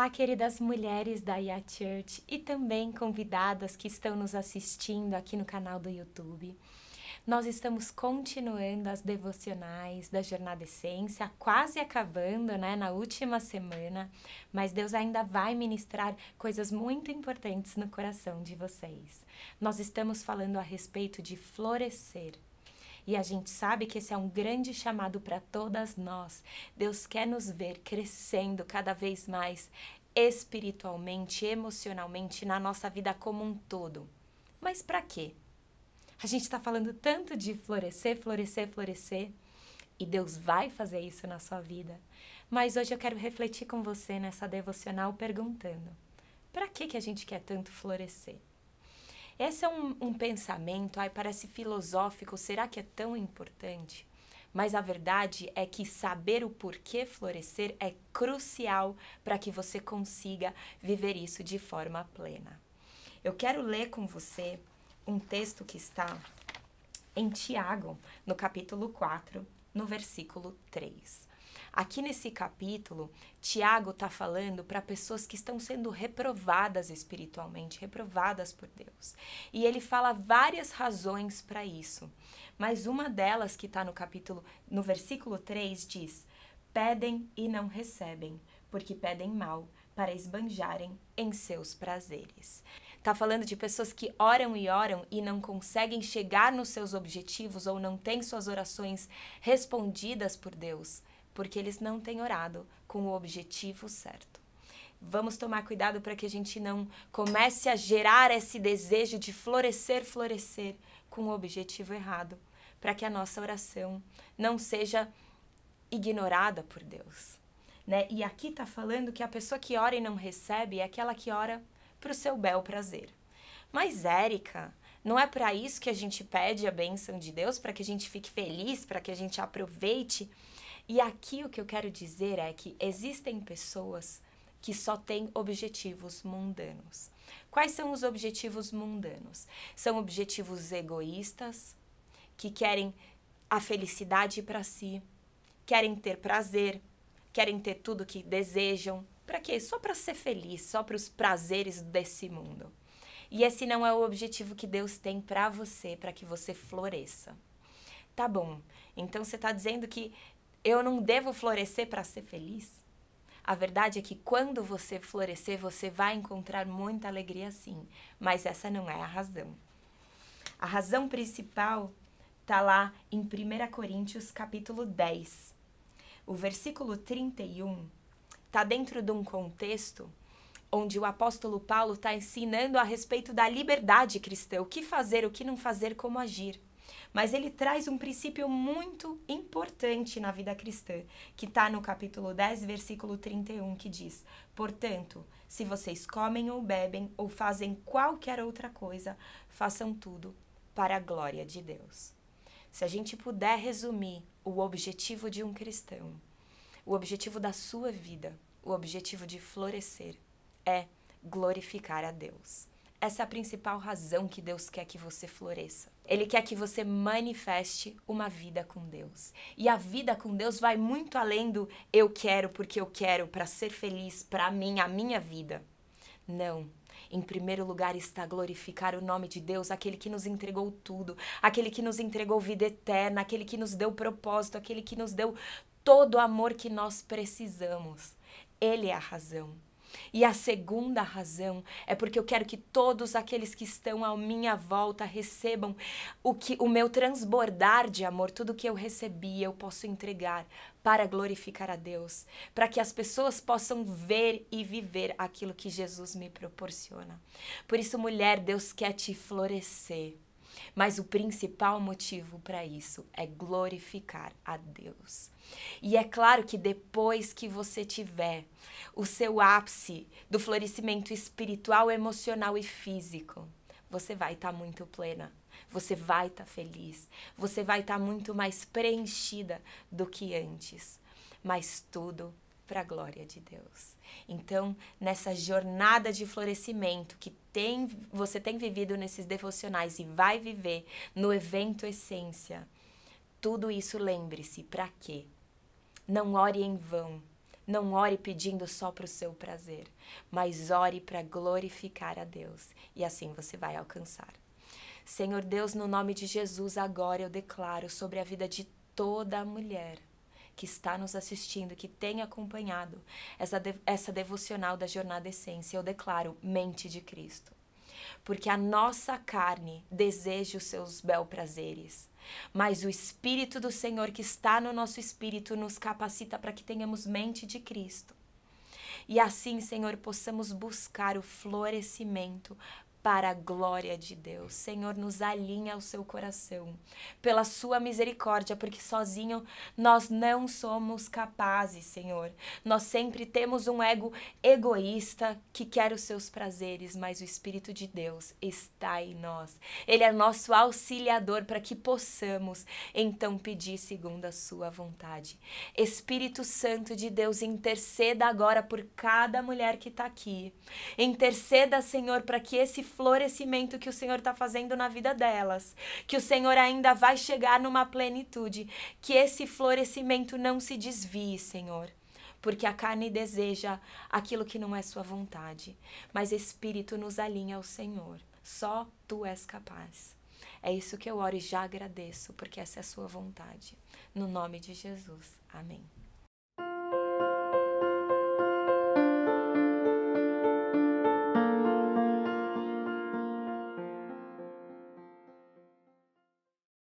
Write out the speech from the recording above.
Olá, queridas mulheres da IA Church e também convidadas que estão nos assistindo aqui no canal do YouTube. Nós estamos continuando as devocionais da Jornada Essência, quase acabando, né, na última semana, mas Deus ainda vai ministrar coisas muito importantes no coração de vocês. Nós estamos falando a respeito de florescer, e a gente sabe que esse é um grande chamado para todas nós. Deus quer nos ver crescendo cada vez mais espiritualmente, emocionalmente, na nossa vida como um todo. Mas para quê? A gente está falando tanto de florescer, florescer, florescer, e Deus vai fazer isso na sua vida. Mas hoje eu quero refletir com você nessa devocional perguntando: para que que a gente quer tanto florescer? Esse é um, um pensamento, ai, parece filosófico, será que é tão importante? Mas a verdade é que saber o porquê florescer é crucial para que você consiga viver isso de forma plena. Eu quero ler com você um texto que está em Tiago, no capítulo 4, no versículo 3. Aqui nesse capítulo, Tiago está falando para pessoas que estão sendo reprovadas espiritualmente, reprovadas por Deus. E ele fala várias razões para isso. Mas uma delas que está no capítulo, no versículo 3, diz: pedem e não recebem, porque pedem mal para esbanjarem em seus prazeres. Tá falando de pessoas que oram e oram e não conseguem chegar nos seus objetivos ou não têm suas orações respondidas por Deus porque eles não têm orado com o objetivo certo. Vamos tomar cuidado para que a gente não comece a gerar esse desejo de florescer, florescer com o objetivo errado, para que a nossa oração não seja ignorada por Deus. Né? E aqui está falando que a pessoa que ora e não recebe é aquela que ora para o seu bel prazer. Mas, Érica, não é para isso que a gente pede a bênção de Deus, para que a gente fique feliz, para que a gente aproveite. E aqui o que eu quero dizer é que existem pessoas que só têm objetivos mundanos. Quais são os objetivos mundanos? São objetivos egoístas, que querem a felicidade para si, querem ter prazer, querem ter tudo que desejam. Para quê? Só para ser feliz, só para os prazeres desse mundo. E esse não é o objetivo que Deus tem para você, para que você floresça. Tá bom. Então você está dizendo que eu não devo florescer para ser feliz? A verdade é que quando você florescer, você vai encontrar muita alegria sim, mas essa não é a razão. A razão principal está lá em 1 Coríntios capítulo 10. O versículo 31 está dentro de um contexto onde o apóstolo Paulo está ensinando a respeito da liberdade cristã, o que fazer, o que não fazer, como agir mas ele traz um princípio muito importante na vida cristã, que está no capítulo 10, versículo 31, que diz: Portanto, se vocês comem ou bebem ou fazem qualquer outra coisa, façam tudo para a glória de Deus. Se a gente puder resumir o objetivo de um cristão, o objetivo da sua vida, o objetivo de florescer, é glorificar a Deus. Essa é a principal razão que Deus quer que você floresça. Ele quer que você manifeste uma vida com Deus. E a vida com Deus vai muito além do eu quero porque eu quero para ser feliz, para mim, a minha vida. Não. Em primeiro lugar está glorificar o nome de Deus, aquele que nos entregou tudo, aquele que nos entregou vida eterna, aquele que nos deu propósito, aquele que nos deu todo o amor que nós precisamos. Ele é a razão. E a segunda razão é porque eu quero que todos aqueles que estão à minha volta recebam o que o meu transbordar de amor, tudo que eu recebi, eu posso entregar para glorificar a Deus, para que as pessoas possam ver e viver aquilo que Jesus me proporciona. Por isso, mulher, Deus quer te florescer. Mas o principal motivo para isso é glorificar a Deus. E é claro que depois que você tiver o seu ápice do florescimento espiritual, emocional e físico, você vai estar tá muito plena, você vai estar tá feliz, você vai estar tá muito mais preenchida do que antes. Mas tudo para a glória de Deus. Então, nessa jornada de florescimento que tem, você tem vivido nesses devocionais e vai viver no evento Essência, tudo isso lembre-se, para quê? Não ore em vão, não ore pedindo só para o seu prazer, mas ore para glorificar a Deus e assim você vai alcançar. Senhor Deus, no nome de Jesus, agora eu declaro sobre a vida de toda mulher que está nos assistindo, que tem acompanhado essa, de, essa devocional da Jornada Essência. Eu declaro mente de Cristo. Porque a nossa carne deseja os seus bel prazeres, mas o Espírito do Senhor que está no nosso espírito nos capacita para que tenhamos mente de Cristo. E assim, Senhor, possamos buscar o florescimento para a glória de Deus. Senhor, nos alinha ao seu coração, pela sua misericórdia, porque sozinho nós não somos capazes, Senhor. Nós sempre temos um ego egoísta que quer os seus prazeres, mas o Espírito de Deus está em nós. Ele é nosso auxiliador para que possamos então pedir segundo a sua vontade. Espírito Santo de Deus, interceda agora por cada mulher que está aqui. Interceda, Senhor, para que esse florescimento que o Senhor está fazendo na vida delas, que o Senhor ainda vai chegar numa plenitude, que esse florescimento não se desvie, Senhor porque a carne deseja aquilo que não é sua vontade, mas espírito nos alinha ao Senhor. Só tu és capaz. É isso que eu oro e já agradeço, porque essa é a sua vontade. No nome de Jesus. Amém.